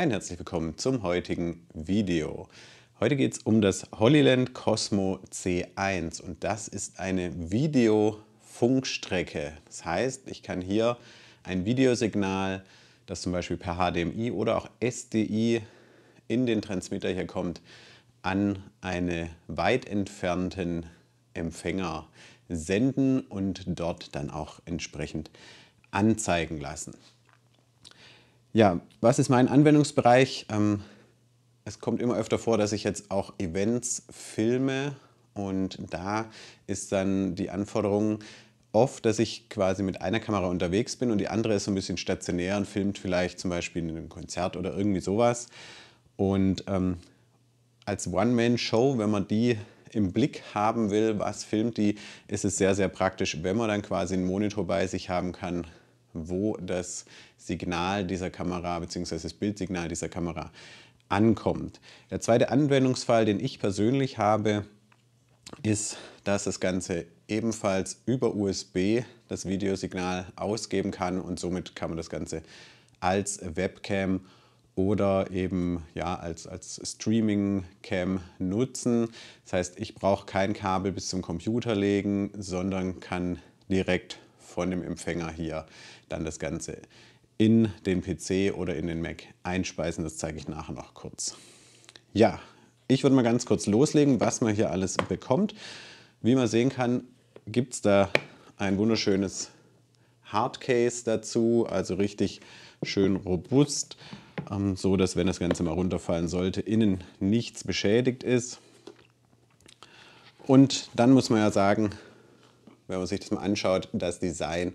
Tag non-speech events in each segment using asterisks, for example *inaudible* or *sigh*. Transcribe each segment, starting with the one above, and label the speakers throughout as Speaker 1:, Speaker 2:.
Speaker 1: Hi und herzlich willkommen zum heutigen Video. Heute geht es um das Holyland Cosmo C1 und das ist eine Videofunkstrecke. Das heißt, ich kann hier ein Videosignal, das zum Beispiel per HDMI oder auch SDI in den Transmitter hier kommt, an einen weit entfernten Empfänger senden und dort dann auch entsprechend anzeigen lassen. Ja, was ist mein Anwendungsbereich? Ähm, es kommt immer öfter vor, dass ich jetzt auch Events filme und da ist dann die Anforderung oft, dass ich quasi mit einer Kamera unterwegs bin und die andere ist so ein bisschen stationär und filmt vielleicht zum Beispiel in einem Konzert oder irgendwie sowas. Und ähm, als One-Man-Show, wenn man die im Blick haben will, was filmt die, ist es sehr, sehr praktisch, wenn man dann quasi einen Monitor bei sich haben kann, wo das Signal dieser Kamera bzw. das Bildsignal dieser Kamera ankommt. Der zweite Anwendungsfall, den ich persönlich habe, ist, dass das Ganze ebenfalls über USB das Videosignal ausgeben kann und somit kann man das Ganze als Webcam oder eben ja, als, als Streaming-Cam nutzen. Das heißt, ich brauche kein Kabel bis zum Computer legen, sondern kann direkt von dem Empfänger hier dann das Ganze in den PC oder in den Mac einspeisen. Das zeige ich nachher noch kurz. Ja, ich würde mal ganz kurz loslegen, was man hier alles bekommt. Wie man sehen kann, gibt es da ein wunderschönes Hardcase dazu, also richtig schön robust, ähm, so dass wenn das Ganze mal runterfallen sollte, innen nichts beschädigt ist. Und dann muss man ja sagen, wenn man sich das mal anschaut, das Design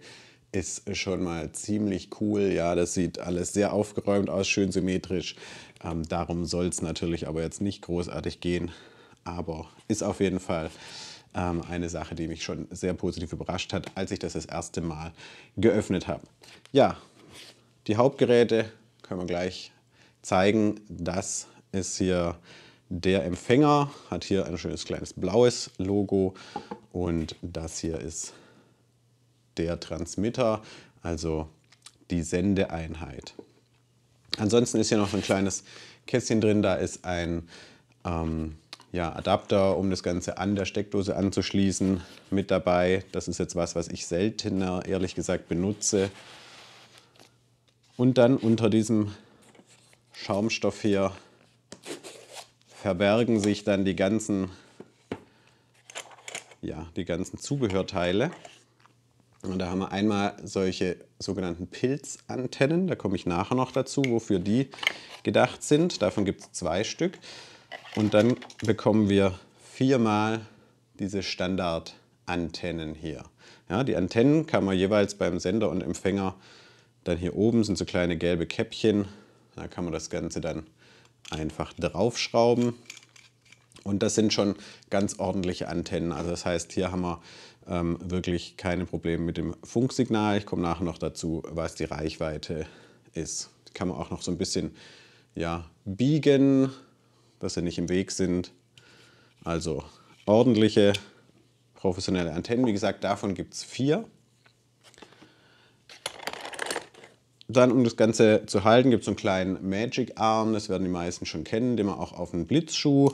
Speaker 1: ist schon mal ziemlich cool. Ja, das sieht alles sehr aufgeräumt aus, schön symmetrisch. Ähm, darum soll es natürlich aber jetzt nicht großartig gehen. Aber ist auf jeden Fall ähm, eine Sache, die mich schon sehr positiv überrascht hat, als ich das das erste Mal geöffnet habe. Ja, die Hauptgeräte können wir gleich zeigen. Das ist hier der Empfänger hat hier ein schönes kleines blaues Logo und das hier ist der Transmitter, also die Sendeeinheit. Ansonsten ist hier noch ein kleines Kästchen drin, da ist ein ähm, ja, Adapter, um das Ganze an der Steckdose anzuschließen, mit dabei. Das ist jetzt was, was ich seltener, ehrlich gesagt, benutze. Und dann unter diesem Schaumstoff hier verbergen sich dann die ganzen, ja, die ganzen Zubehörteile. Und da haben wir einmal solche sogenannten Pilzantennen, da komme ich nachher noch dazu, wofür die gedacht sind. Davon gibt es zwei Stück. Und dann bekommen wir viermal diese Standardantennen hier. Ja, die Antennen kann man jeweils beim Sender und Empfänger dann hier oben sind so kleine gelbe Käppchen. Da kann man das Ganze dann einfach draufschrauben. Und das sind schon ganz ordentliche Antennen. Also das heißt, hier haben wir ähm, wirklich keine Probleme mit dem Funksignal. Ich komme nachher noch dazu, was die Reichweite ist. Die kann man auch noch so ein bisschen ja, biegen, dass sie nicht im Weg sind. Also ordentliche professionelle Antennen. Wie gesagt, davon gibt es vier. Dann, um das Ganze zu halten, gibt es einen kleinen Magic Arm, das werden die meisten schon kennen, den man auch auf einen Blitzschuh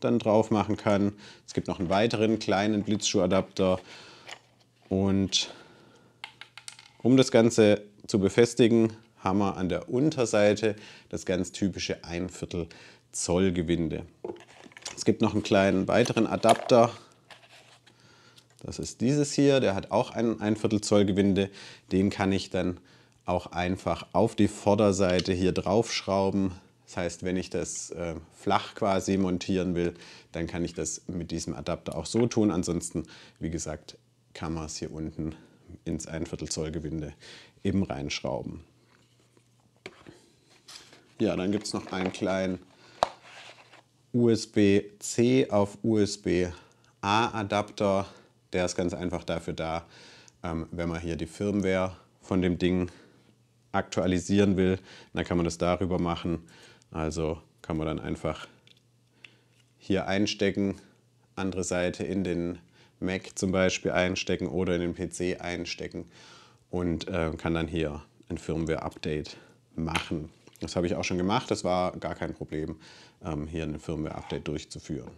Speaker 1: dann drauf machen kann. Es gibt noch einen weiteren kleinen Blitzschuhadapter. Und um das Ganze zu befestigen, haben wir an der Unterseite das ganz typische 1 Viertel Zoll Gewinde. Es gibt noch einen kleinen weiteren Adapter. Das ist dieses hier, der hat auch ein 1 Viertel Zoll Gewinde. Den kann ich dann auch einfach auf die Vorderseite hier draufschrauben. Das heißt, wenn ich das äh, flach quasi montieren will, dann kann ich das mit diesem Adapter auch so tun. Ansonsten, wie gesagt, kann man es hier unten ins 1 Zoll Gewinde eben reinschrauben. Ja, dann gibt es noch einen kleinen USB-C auf USB-A-Adapter. Der ist ganz einfach dafür da, ähm, wenn man hier die Firmware von dem Ding aktualisieren will, dann kann man das darüber machen. Also kann man dann einfach hier einstecken, andere Seite in den Mac zum Beispiel einstecken oder in den PC einstecken und äh, kann dann hier ein Firmware-Update machen. Das habe ich auch schon gemacht, das war gar kein Problem, ähm, hier ein Firmware-Update durchzuführen.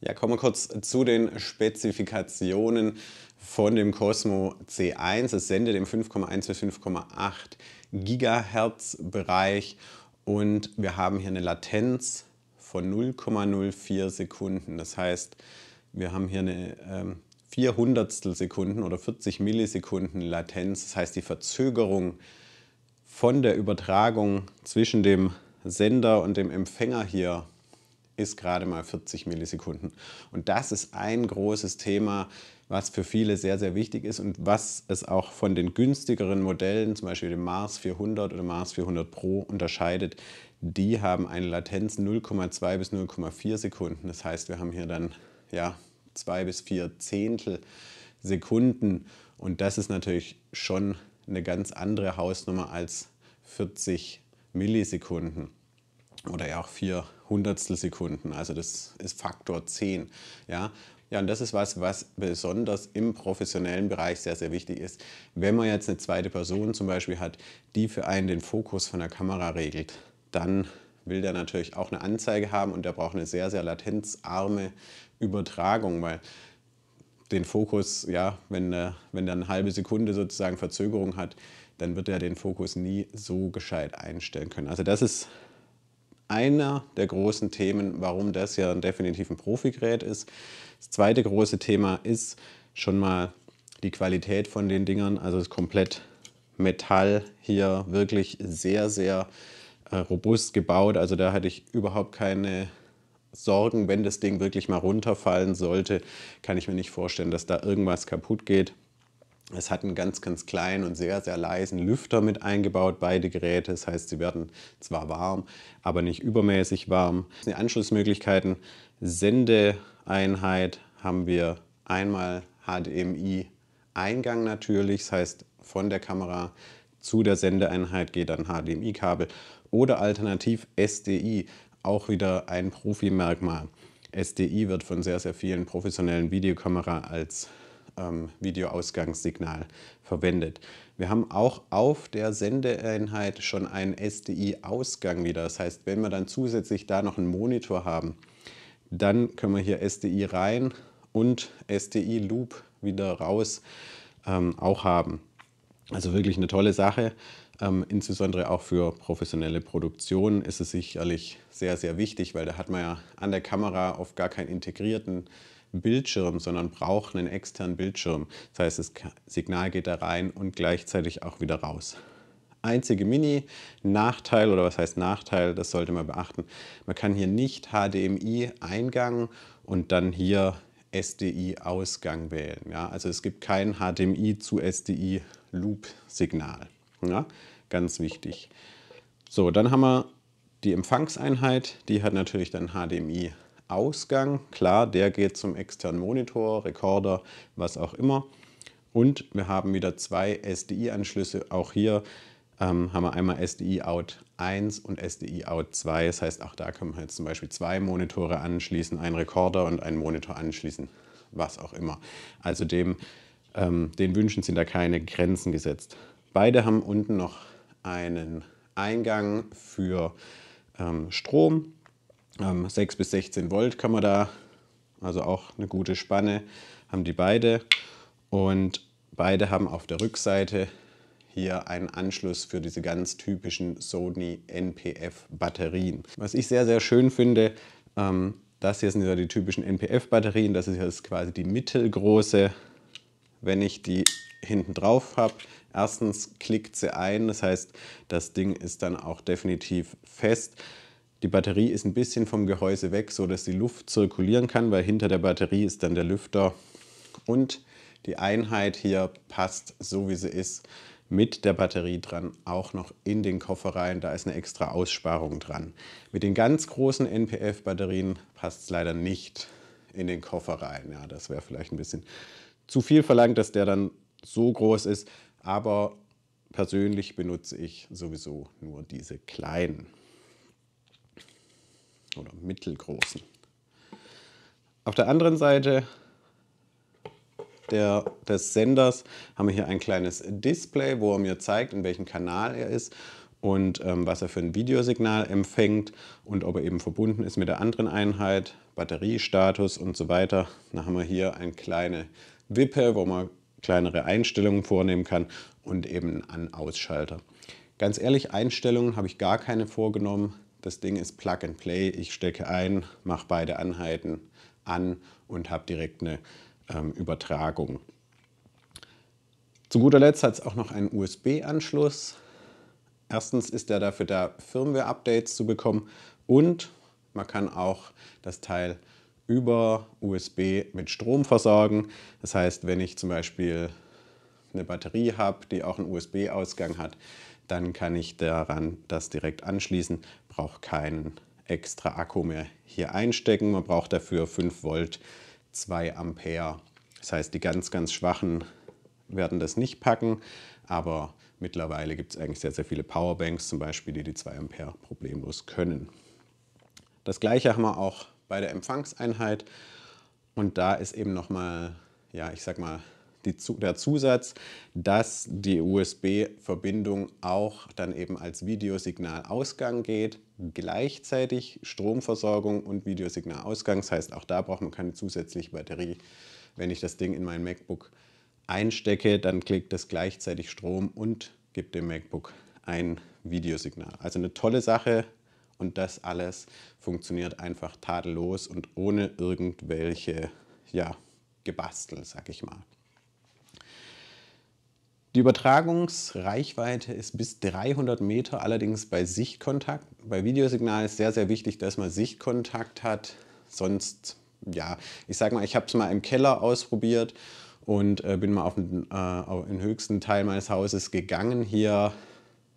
Speaker 1: Ja, kommen wir kurz zu den Spezifikationen von dem Cosmo C1. Es sendet im 5,1 bis 5,8 Gigahertz Bereich und wir haben hier eine Latenz von 0,04 Sekunden. Das heißt, wir haben hier eine ähm, 400 Sekunden oder 40 Millisekunden Latenz. Das heißt, die Verzögerung von der Übertragung zwischen dem Sender und dem Empfänger hier ist gerade mal 40 Millisekunden. Und das ist ein großes Thema, was für viele sehr, sehr wichtig ist und was es auch von den günstigeren Modellen, zum Beispiel dem Mars 400 oder Mars 400 Pro, unterscheidet. Die haben eine Latenz 0,2 bis 0,4 Sekunden. Das heißt, wir haben hier dann ja, zwei bis vier Zehntel Sekunden. Und das ist natürlich schon eine ganz andere Hausnummer als 40 Millisekunden oder ja auch vier Hundertstelsekunden. Also das ist Faktor 10. Ja? Ja, und das ist was, was besonders im professionellen Bereich sehr, sehr wichtig ist. Wenn man jetzt eine zweite Person zum Beispiel hat, die für einen den Fokus von der Kamera regelt, dann will der natürlich auch eine Anzeige haben und der braucht eine sehr, sehr latenzarme Übertragung, weil den Fokus, ja, wenn der, äh, wenn der eine halbe Sekunde sozusagen Verzögerung hat, dann wird er den Fokus nie so gescheit einstellen können. Also das ist einer der großen Themen, warum das ja definitiv ein Profigerät ist. Das zweite große Thema ist schon mal die Qualität von den Dingern. Also ist komplett Metall hier wirklich sehr, sehr äh, robust gebaut. Also da hatte ich überhaupt keine Sorgen, wenn das Ding wirklich mal runterfallen sollte, kann ich mir nicht vorstellen, dass da irgendwas kaputt geht. Es hat einen ganz, ganz kleinen und sehr, sehr leisen Lüfter mit eingebaut, beide Geräte. Das heißt, sie werden zwar warm, aber nicht übermäßig warm. Die Anschlussmöglichkeiten, Sendeeinheit haben wir einmal HDMI-Eingang natürlich. Das heißt, von der Kamera zu der Sendeeinheit geht dann HDMI-Kabel oder alternativ SDI, auch wieder ein Profimerkmal. SDI wird von sehr, sehr vielen professionellen Videokamera als ähm, Videoausgangssignal verwendet. Wir haben auch auf der Sendeeinheit schon einen SDI-Ausgang wieder. Das heißt, wenn wir dann zusätzlich da noch einen Monitor haben, dann können wir hier SDI rein und SDI Loop wieder raus ähm, auch haben. Also wirklich eine tolle Sache. Ähm, insbesondere auch für professionelle Produktionen ist es sicherlich sehr, sehr wichtig, weil da hat man ja an der Kamera oft gar keinen integrierten Bildschirm, sondern braucht einen externen Bildschirm. Das heißt, das Signal geht da rein und gleichzeitig auch wieder raus. Einzige Mini-Nachteil, oder was heißt Nachteil, das sollte man beachten. Man kann hier nicht HDMI-Eingang und dann hier SDI-Ausgang wählen. Ja? Also es gibt kein HDMI zu SDI-Loop-Signal. Ja? Ganz wichtig. So, dann haben wir die Empfangseinheit, die hat natürlich dann HDMI Ausgang. Klar, der geht zum externen Monitor, Rekorder, was auch immer. Und wir haben wieder zwei SDI-Anschlüsse. Auch hier ähm, haben wir einmal SDI-Out 1 und SDI-Out 2. Das heißt, auch da können wir jetzt zum Beispiel zwei Monitore anschließen, einen Rekorder und einen Monitor anschließen, was auch immer. Also dem, ähm, den Wünschen sind da keine Grenzen gesetzt. Beide haben unten noch einen Eingang für ähm, Strom ähm, 6 bis 16 Volt kann man da, also auch eine gute Spanne, haben die beide. Und beide haben auf der Rückseite hier einen Anschluss für diese ganz typischen Sony NPF Batterien. Was ich sehr, sehr schön finde, ähm, das hier sind ja die typischen NPF Batterien, das ist jetzt quasi die mittelgroße, wenn ich die hinten drauf habe. Erstens klickt sie ein, das heißt, das Ding ist dann auch definitiv fest. Die Batterie ist ein bisschen vom Gehäuse weg, so dass die Luft zirkulieren kann, weil hinter der Batterie ist dann der Lüfter. Und die Einheit hier passt so wie sie ist mit der Batterie dran auch noch in den Koffer rein. Da ist eine extra Aussparung dran. Mit den ganz großen NPF-Batterien passt es leider nicht in den Koffer rein. Ja, das wäre vielleicht ein bisschen zu viel verlangt, dass der dann so groß ist. Aber persönlich benutze ich sowieso nur diese kleinen oder mittelgroßen. Auf der anderen Seite der, des Senders haben wir hier ein kleines Display, wo er mir zeigt, in welchem Kanal er ist und ähm, was er für ein Videosignal empfängt und ob er eben verbunden ist mit der anderen Einheit, Batteriestatus und so weiter. Dann haben wir hier eine kleine Wippe, wo man kleinere Einstellungen vornehmen kann und eben einen ausschalter Ganz ehrlich, Einstellungen habe ich gar keine vorgenommen. Das Ding ist Plug and Play. Ich stecke ein, mache beide Anheiten an und habe direkt eine ähm, Übertragung. Zu guter Letzt hat es auch noch einen USB-Anschluss. Erstens ist er dafür da, Firmware-Updates zu bekommen und man kann auch das Teil über USB mit Strom versorgen. Das heißt, wenn ich zum Beispiel eine Batterie habe, die auch einen USB-Ausgang hat, dann kann ich daran das direkt anschließen, brauche keinen extra Akku mehr hier einstecken. Man braucht dafür 5 Volt, 2 Ampere. Das heißt, die ganz, ganz schwachen werden das nicht packen, aber mittlerweile gibt es eigentlich sehr, sehr viele Powerbanks zum Beispiel, die die 2 Ampere problemlos können. Das gleiche haben wir auch bei der Empfangseinheit und da ist eben nochmal, ja ich sag mal, die, der Zusatz, dass die USB-Verbindung auch dann eben als Videosignalausgang geht gleichzeitig Stromversorgung und Videosignalausgang. Das heißt, auch da braucht man keine zusätzliche Batterie. Wenn ich das Ding in mein MacBook einstecke, dann klickt das gleichzeitig Strom und gibt dem MacBook ein Videosignal. Also eine tolle Sache und das alles funktioniert einfach tadellos und ohne irgendwelche ja, Gebastel, sag ich mal. Die Übertragungsreichweite ist bis 300 Meter, allerdings bei Sichtkontakt. Bei Videosignal ist sehr, sehr wichtig, dass man Sichtkontakt hat. Sonst, ja, ich sag mal, ich habe es mal im Keller ausprobiert und äh, bin mal auf den, äh, den höchsten Teil meines Hauses gegangen hier.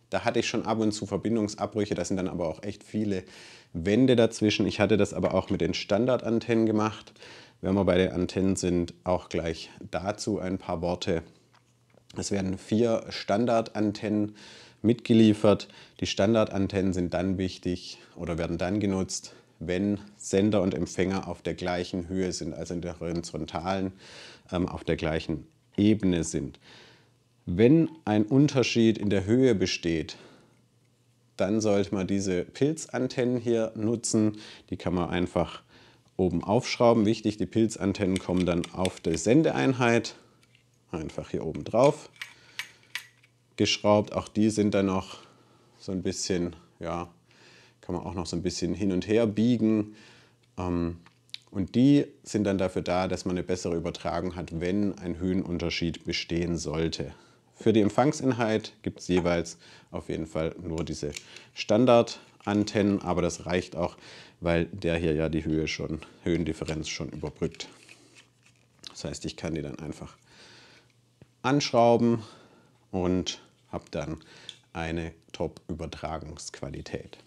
Speaker 1: Da hatte ich schon ab und zu Verbindungsabbrüche, da sind dann aber auch echt viele Wände dazwischen. Ich hatte das aber auch mit den Standardantennen gemacht. Wenn wir bei den Antennen sind, auch gleich dazu ein paar Worte. Es werden vier Standardantennen mitgeliefert. Die Standardantennen sind dann wichtig oder werden dann genutzt, wenn Sender und Empfänger auf der gleichen Höhe sind, also in der horizontalen, ähm, auf der gleichen Ebene sind. Wenn ein Unterschied in der Höhe besteht, dann sollte man diese Pilzantennen hier nutzen. Die kann man einfach oben aufschrauben. Wichtig, die Pilzantennen kommen dann auf die Sendeeinheit einfach hier oben drauf geschraubt. Auch die sind dann noch so ein bisschen, ja, kann man auch noch so ein bisschen hin und her biegen. Ähm, und die sind dann dafür da, dass man eine bessere Übertragung hat, wenn ein Höhenunterschied bestehen sollte. Für die Empfangsinhalt gibt es jeweils auf jeden Fall nur diese Standardantennen, aber das reicht auch, weil der hier ja die Höhe schon, Höhendifferenz schon überbrückt. Das heißt, ich kann die dann einfach anschrauben und habe dann eine Top-Übertragungsqualität.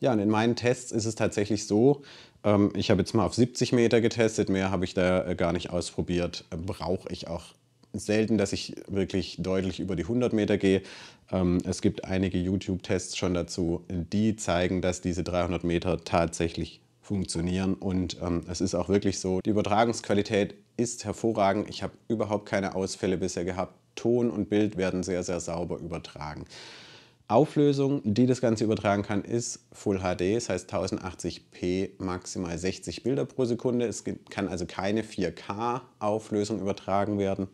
Speaker 1: Ja, und in meinen Tests ist es tatsächlich so, ähm, ich habe jetzt mal auf 70 Meter getestet, mehr habe ich da äh, gar nicht ausprobiert, brauche ich auch selten, dass ich wirklich deutlich über die 100 Meter gehe. Ähm, es gibt einige YouTube-Tests schon dazu, die zeigen, dass diese 300 Meter tatsächlich funktionieren und ähm, es ist auch wirklich so, die Übertragungsqualität ist hervorragend. Ich habe überhaupt keine Ausfälle bisher gehabt. Ton und Bild werden sehr, sehr sauber übertragen. Auflösung, die das Ganze übertragen kann, ist Full HD, das heißt 1080p, maximal 60 Bilder pro Sekunde. Es kann also keine 4K-Auflösung übertragen werden.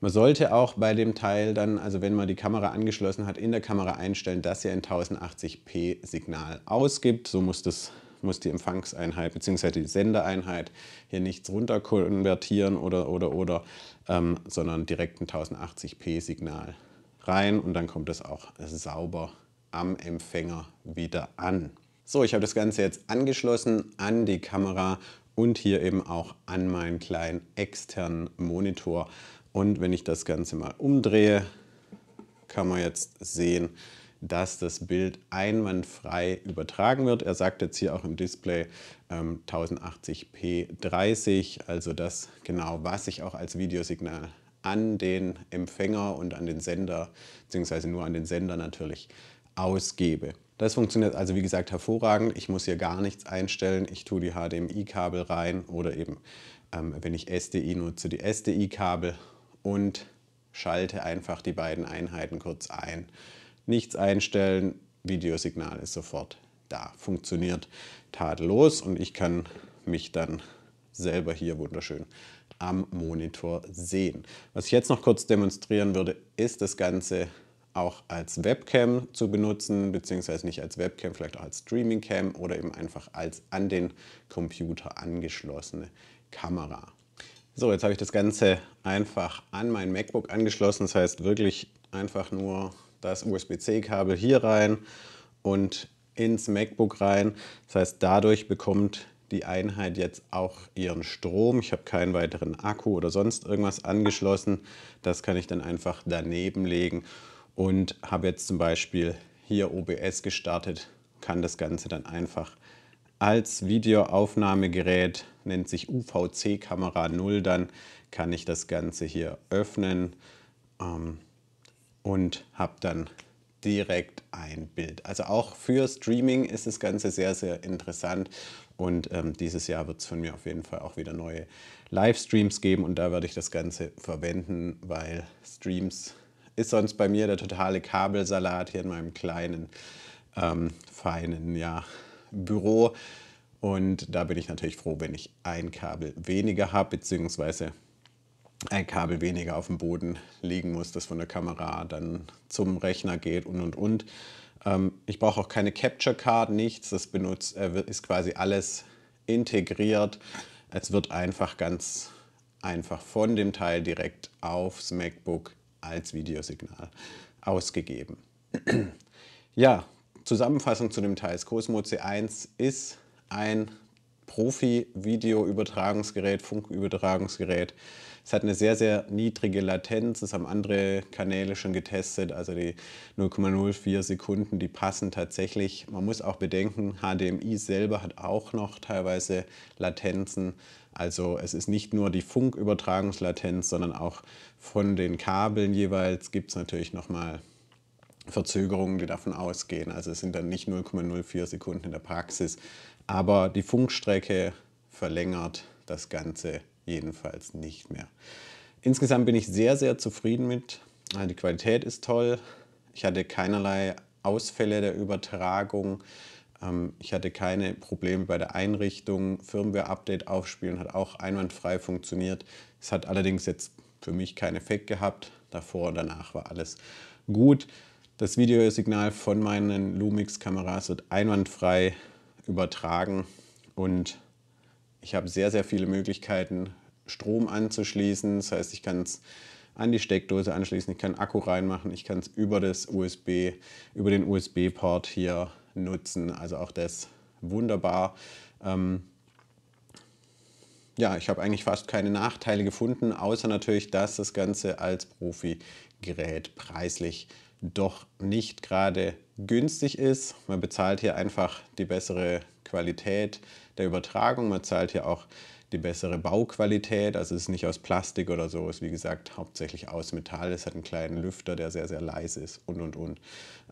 Speaker 1: Man sollte auch bei dem Teil dann, also wenn man die Kamera angeschlossen hat, in der Kamera einstellen, dass sie ein 1080p Signal ausgibt. So muss das muss die Empfangseinheit bzw. die Sendeeinheit hier nichts runter konvertieren oder, oder, oder, ähm, sondern direkt ein 1080p-Signal rein und dann kommt es auch sauber am Empfänger wieder an. So, ich habe das Ganze jetzt angeschlossen an die Kamera und hier eben auch an meinen kleinen externen Monitor. Und wenn ich das Ganze mal umdrehe, kann man jetzt sehen, dass das Bild einwandfrei übertragen wird. Er sagt jetzt hier auch im Display ähm, 1080p 30, also das genau, was ich auch als Videosignal an den Empfänger und an den Sender, beziehungsweise nur an den Sender natürlich, ausgebe. Das funktioniert also wie gesagt hervorragend. Ich muss hier gar nichts einstellen. Ich tue die HDMI-Kabel rein oder eben, ähm, wenn ich SDI nutze, die SDI-Kabel und schalte einfach die beiden Einheiten kurz ein nichts einstellen, Videosignal ist sofort da. Funktioniert tadellos und ich kann mich dann selber hier wunderschön am Monitor sehen. Was ich jetzt noch kurz demonstrieren würde, ist das Ganze auch als Webcam zu benutzen, beziehungsweise nicht als Webcam, vielleicht auch als Streamingcam oder eben einfach als an den Computer angeschlossene Kamera. So, jetzt habe ich das Ganze einfach an mein MacBook angeschlossen, das heißt wirklich einfach nur das USB-C-Kabel hier rein und ins MacBook rein. Das heißt, dadurch bekommt die Einheit jetzt auch ihren Strom. Ich habe keinen weiteren Akku oder sonst irgendwas angeschlossen. Das kann ich dann einfach daneben legen und habe jetzt zum Beispiel hier OBS gestartet, kann das Ganze dann einfach als Videoaufnahmegerät, nennt sich UVC-Kamera 0, dann kann ich das Ganze hier öffnen. Ähm, und habe dann direkt ein Bild. Also auch für Streaming ist das Ganze sehr, sehr interessant. Und ähm, dieses Jahr wird es von mir auf jeden Fall auch wieder neue Livestreams geben und da werde ich das Ganze verwenden, weil Streams ist sonst bei mir der totale Kabelsalat hier in meinem kleinen, ähm, feinen ja, Büro. Und da bin ich natürlich froh, wenn ich ein Kabel weniger habe, beziehungsweise ein Kabel weniger auf dem Boden liegen muss, das von der Kamera dann zum Rechner geht und und und. Ähm, ich brauche auch keine Capture Card, nichts. Das benutzt, äh, ist quasi alles integriert. Es wird einfach ganz einfach von dem Teil direkt aufs MacBook als Videosignal ausgegeben. *clears throat* ja, Zusammenfassung zu dem Teil. Das Cosmo C1 ist ein Profi-Video-Übertragungsgerät, Funk übertragungsgerät es hat eine sehr, sehr niedrige Latenz. Das haben andere Kanäle schon getestet. Also die 0,04 Sekunden, die passen tatsächlich. Man muss auch bedenken, HDMI selber hat auch noch teilweise Latenzen. Also es ist nicht nur die Funkübertragungslatenz, sondern auch von den Kabeln jeweils gibt es natürlich nochmal Verzögerungen, die davon ausgehen. Also es sind dann nicht 0,04 Sekunden in der Praxis, aber die Funkstrecke verlängert das Ganze jedenfalls nicht mehr. Insgesamt bin ich sehr, sehr zufrieden mit. Die Qualität ist toll. Ich hatte keinerlei Ausfälle der Übertragung. Ähm, ich hatte keine Probleme bei der Einrichtung. Firmware-Update aufspielen hat auch einwandfrei funktioniert. Es hat allerdings jetzt für mich keinen Effekt gehabt. Davor und danach war alles gut. Das Videosignal von meinen Lumix-Kameras wird einwandfrei übertragen und ich habe sehr, sehr viele Möglichkeiten, Strom anzuschließen. Das heißt, ich kann es an die Steckdose anschließen, ich kann Akku reinmachen, ich kann es über das USB, über den USB-Port hier nutzen. Also auch das wunderbar. Ähm ja, ich habe eigentlich fast keine Nachteile gefunden, außer natürlich, dass das Ganze als Profi-Gerät preislich doch nicht gerade günstig ist. Man bezahlt hier einfach die bessere Qualität der Übertragung. Man zahlt hier auch die bessere Bauqualität, also es ist nicht aus Plastik oder so, es ist wie gesagt hauptsächlich aus Metall, es hat einen kleinen Lüfter, der sehr, sehr leise ist und und und.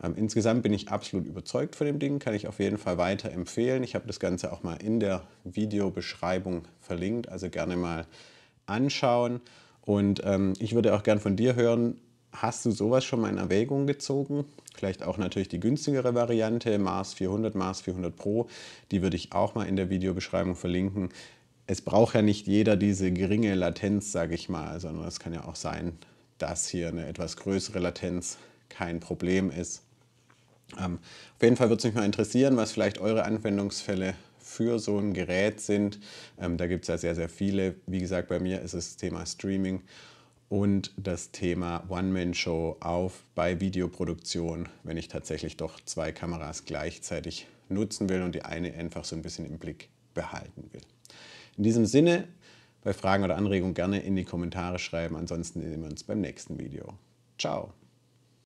Speaker 1: Ähm, insgesamt bin ich absolut überzeugt von dem Ding, kann ich auf jeden Fall weiterempfehlen. Ich habe das Ganze auch mal in der Videobeschreibung verlinkt, also gerne mal anschauen. Und ähm, ich würde auch gern von dir hören, Hast du sowas schon mal in Erwägung gezogen? Vielleicht auch natürlich die günstigere Variante, Mars 400, Mars 400 Pro. Die würde ich auch mal in der Videobeschreibung verlinken. Es braucht ja nicht jeder diese geringe Latenz, sage ich mal, sondern also es kann ja auch sein, dass hier eine etwas größere Latenz kein Problem ist. Ähm, auf jeden Fall würde es mich mal interessieren, was vielleicht eure Anwendungsfälle für so ein Gerät sind. Ähm, da gibt es ja sehr, sehr viele. Wie gesagt, bei mir ist es Thema Streaming und das Thema One-Man-Show auf bei Videoproduktion, wenn ich tatsächlich doch zwei Kameras gleichzeitig nutzen will und die eine einfach so ein bisschen im Blick behalten will. In diesem Sinne, bei Fragen oder Anregungen gerne in die Kommentare schreiben, ansonsten sehen wir uns beim nächsten Video. Ciao!